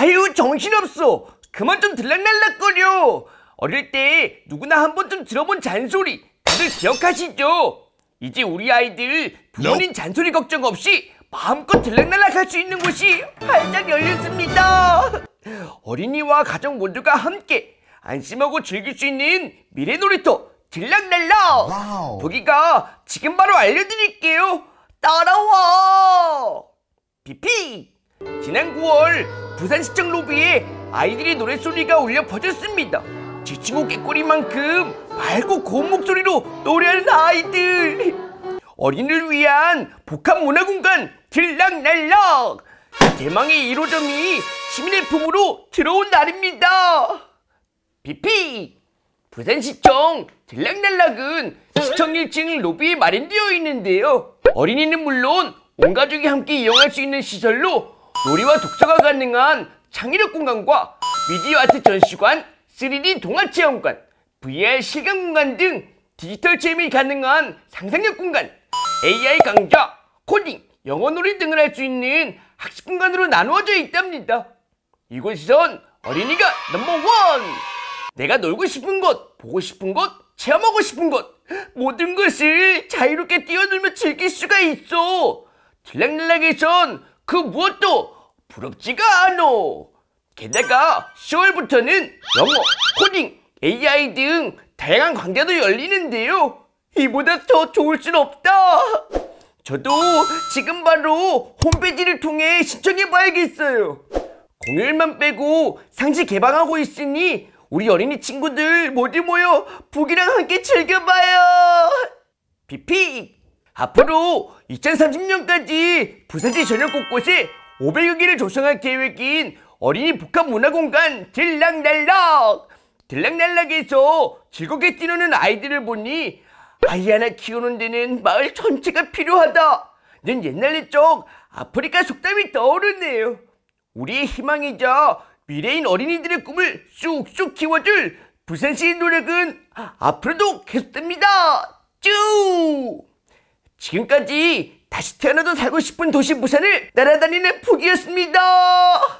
아유 정신없어 그만 좀 들락날락거려 어릴 때 누구나 한 번쯤 들어본 잔소리 다들 기억하시죠? 이제 우리 아이들 부모님 잔소리 걱정 없이 마음껏 들락날락 할수 있는 곳이 활짝 열렸습니다 어린이와 가족 모두가 함께 안심하고 즐길 수 있는 미래 놀이터 들락날락 보기가 지금 바로 알려드릴게요 따라와 비피 지난 9월 부산시청 로비에 아이들의 노래소리가 울려 퍼졌습니다. 지치고 깨꼬리만큼 밝고 고운 목소리로 노래하는 아이들. 어린을 위한 복합 문화공간 들락날락. 대망의 1호점이 시민의 품으로 들어온 날입니다. BP 부산시청 들락날락은 시청 1층 로비에 마련되어 있는데요. 어린이는 물론 온 가족이 함께 이용할 수 있는 시설로 놀이와 독서가 가능한 창의력 공간과 미디어 아트 전시관, 3D 동화 체험관, VR 실감 공간 등 디지털 체험이 가능한 상상력 공간, AI 강좌, 코딩, 영어 놀이 등을 할 수 있는 학습 공간으로 나누어져 있답니다. 이곳에선 어린이가 넘버원! 내가 놀고 싶은 곳, 보고 싶은 곳, 체험하고 싶은 곳 모든 것을 자유롭게 뛰어놀며 즐길 수가 있어. 딜랑딜락에선 그 무엇도 부럽지가 않어 게다가 10월부터는 영어, 코딩, AI 등 다양한 강좌도 열리는데요 이보다 더 좋을 순 없다 저도 지금 바로 홈페이지를 통해 신청해 봐야겠어요 공휴일만 빼고 상시 개방하고 있으니 우리 어린이 친구들 모두 모여 북이랑 함께 즐겨봐요 비피 앞으로 2030년까지 부산시 전역 곳곳에 500여 개를 조성할 계획인 어린이 복합문화공간 들락날락! 들락날락에서 즐겁게 뛰노는 아이들을 보니 아이 하나 키우는 데는 마을 전체가 필요하다! 는 옛날 옛적 아프리카 속담이 떠오르네요. 우리의 희망이자 미래인 어린이들의 꿈을 쑥쑥 키워줄 부산시의 노력은 앞으로도 계속됩니다. 쭉! 지금까지 다시 태어나도 살고 싶은 도시 부산을 날아다니는 포기였습니다.